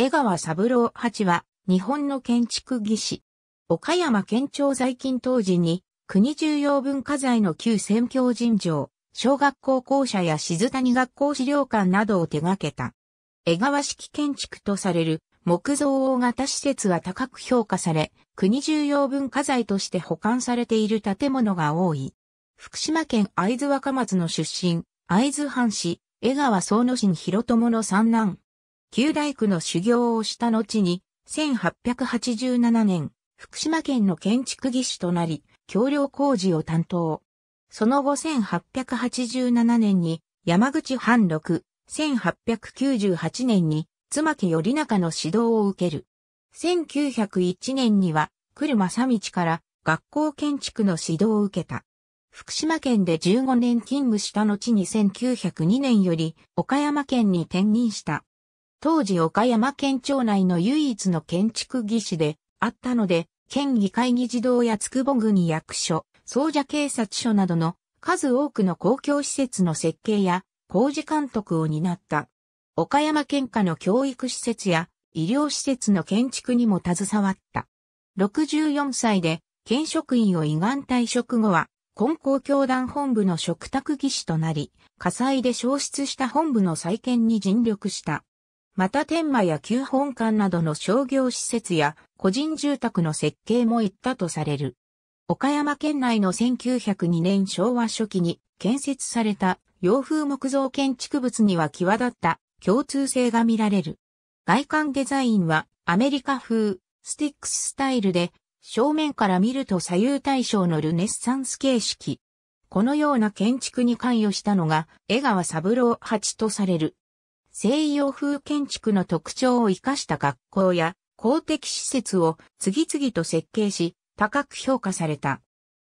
江川三郎八は、日本の建築技師。岡山県庁在勤当時に、国重要文化財の旧宣教尋常、小学校校舎や静谷学校資料館などを手掛けた。江川式建築とされる木造大型施設は高く評価され、国重要文化財として保管されている建物が多い。福島県会津若松の出身、会津藩士、江川総野に広友の三男、旧大工の修行をした後に、1887年、福島県の建築技師となり、橋梁工事を担当。その後1887年に、山口藩六、1898年に、妻家頼中の指導を受ける。1901年には、来正道から学校建築の指導を受けた。福島県で15年勤務した後に1902年より岡山県に転任した。当時岡山県庁内の唯一の建築技師であったので、県議会議事堂や筑母国役所、総社警察署などの数多くの公共施設の設計や工事監督を担った。岡山県下の教育施設や医療施設の建築にも携わった。64歳で県職員を胃がん退職後は、根高教団本部の嘱託技師となり、火災で消失した本部の再建に尽力した。また天満や旧本館などの商業施設や個人住宅の設計も行ったとされる。岡山県内の1902年昭和初期に建設された洋風木造建築物には際立った共通性が見られる。外観デザインはアメリカ風スティックススタイルで正面から見ると左右対称のルネッサンス形式。このような建築に関与したのが江川三郎八とされる西洋風建築の特徴を生かした学校や公的施設を次々と設計し、高く評価された。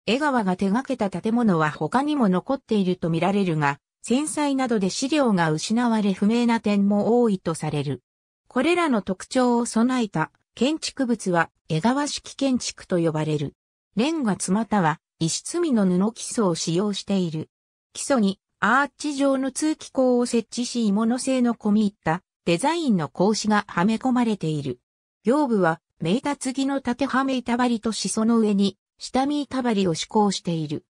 江川が手掛けた建物は他にも残っていると見られるが、戦災などで資料が失われ不明な点も多いとされる。これらの特徴を備えた建築物は江川式建築と呼ばれる。レンガつまたは石積みの布基礎を使用している。基礎にアーチ状の通気口を設置し芋の製の込み入ったデザインの格子がはめ込まれている。腰部は、メイタ継ぎの縦はめ板張りとしその上に、下見板張りを施行している。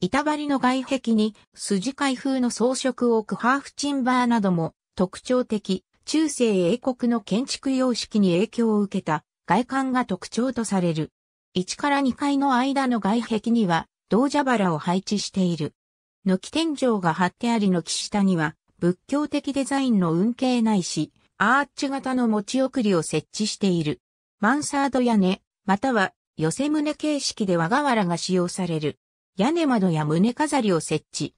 板張りの外壁に筋開封の装飾を置くハーフチンバーなども特徴的、中世英国の建築様式に影響を受けた外観が特徴とされる。1から2階の間の外壁には、銅蛇腹を配置している。軒天井が張ってあり軒下には、仏教的デザインの運慶ないし、アーチ型の持ち送りを設置している。マンサード屋根、または寄せ棟形式で和瓦が使用される。屋根窓や胸飾りを設置。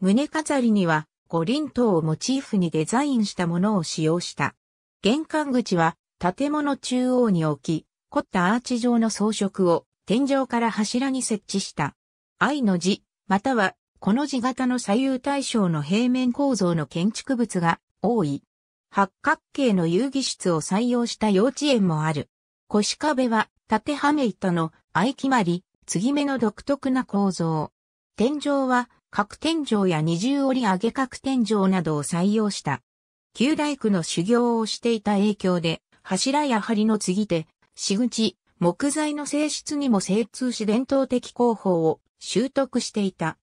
胸飾りには五輪塔をモチーフにデザインしたものを使用した。玄関口は建物中央に置き、凝ったアーチ状の装飾を天井から柱に設置した。愛の字、または、この字型の左右対称の平面構造の建築物が多い。八角形の遊戯室を採用した幼稚園もある。腰壁は縦はめ板の相決まり、継ぎ目の独特な構造。天井は角天井や二重折り上げ角天井などを採用した。旧大工の修行をしていた影響で、柱や梁の継ぎ手、仕口、木材の性質にも精通し伝統的工法を習得していた。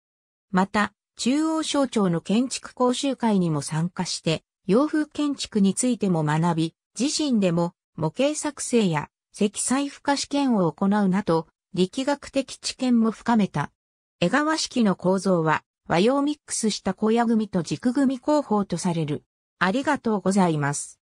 また、中央省庁の建築講習会にも参加して、洋風建築についても学び、自身でも模型作成や積載負荷試験を行うなど、力学的知見も深めた。江川式の構造は和洋ミックスした小屋組と軸組工法とされる。ありがとうございます。